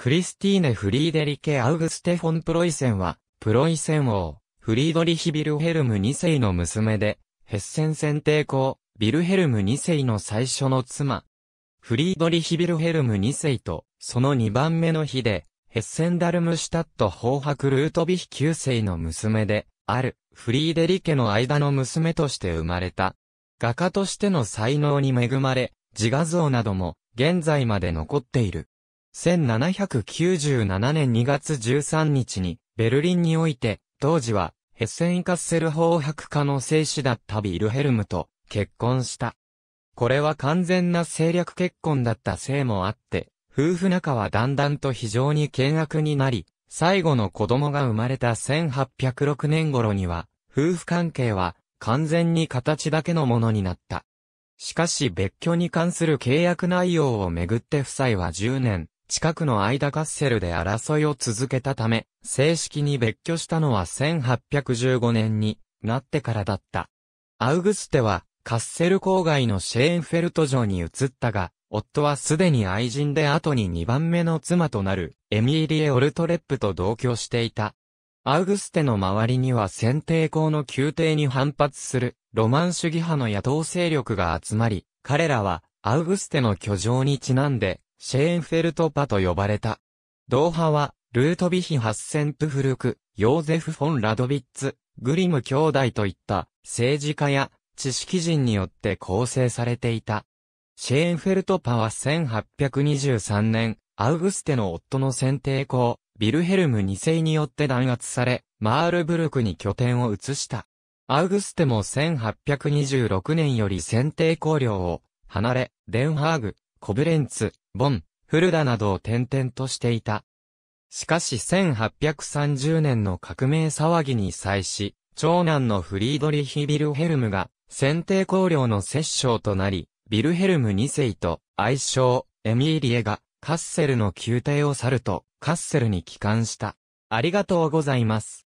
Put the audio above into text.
クリスティーネ・フリーデリケ・アウグステフォン・プロイセンは、プロイセン王、フリードリヒ・ビルヘルム2世の娘で、ヘッセン選定公、ビルヘルム2世の最初の妻。フリードリヒ・ビルヘルム2世と、その2番目の日で、ヘッセンダルムシュタットハ白ルートビヒ9世の娘で、ある、フリーデリケの間の娘として生まれた。画家としての才能に恵まれ、自画像なども、現在まで残っている。1797年2月13日に、ベルリンにおいて、当時は、ヘッセン・イカッセル法白化の生死だったビルヘルムと結婚した。これは完全な政略結婚だったせいもあって、夫婦仲はだんだんと非常に険悪になり、最後の子供が生まれた1806年頃には、夫婦関係は完全に形だけのものになった。しかし別居に関する契約内容をめぐって夫妻は10年、近くの間カッセルで争いを続けたため、正式に別居したのは1815年になってからだった。アウグステは、カッセル郊外のシェーンフェルト城に移ったが、夫はすでに愛人で後に2番目の妻となる、エミーリエ・オルトレップと同居していた。アウグステの周りには選定校の宮廷に反発する、ロマン主義派の野党勢力が集まり、彼らは、アウグステの居城にちなんで、シェーンフェルトパと呼ばれた。ドーハは、ルートビヒ・8ッセンプフルク、ヨーゼフ・フォン・ラドビッツ、グリム兄弟といった政治家や知識人によって構成されていた。シェーンフェルトパは1823年、アウグステの夫の選定校、ビルヘルム2世によって弾圧され、マールブルクに拠点を移した。アウグステも1826年より選定校領を離れ、デンハーグ、コブレンツ、ボン、フルダなどを転々としていた。しかし1830年の革命騒ぎに際し、長男のフリードリヒ・ビルヘルムが、選定公領の摂政となり、ビルヘルム2世と、愛称、エミーリエが、カッセルの宮廷を去ると、カッセルに帰還した。ありがとうございます。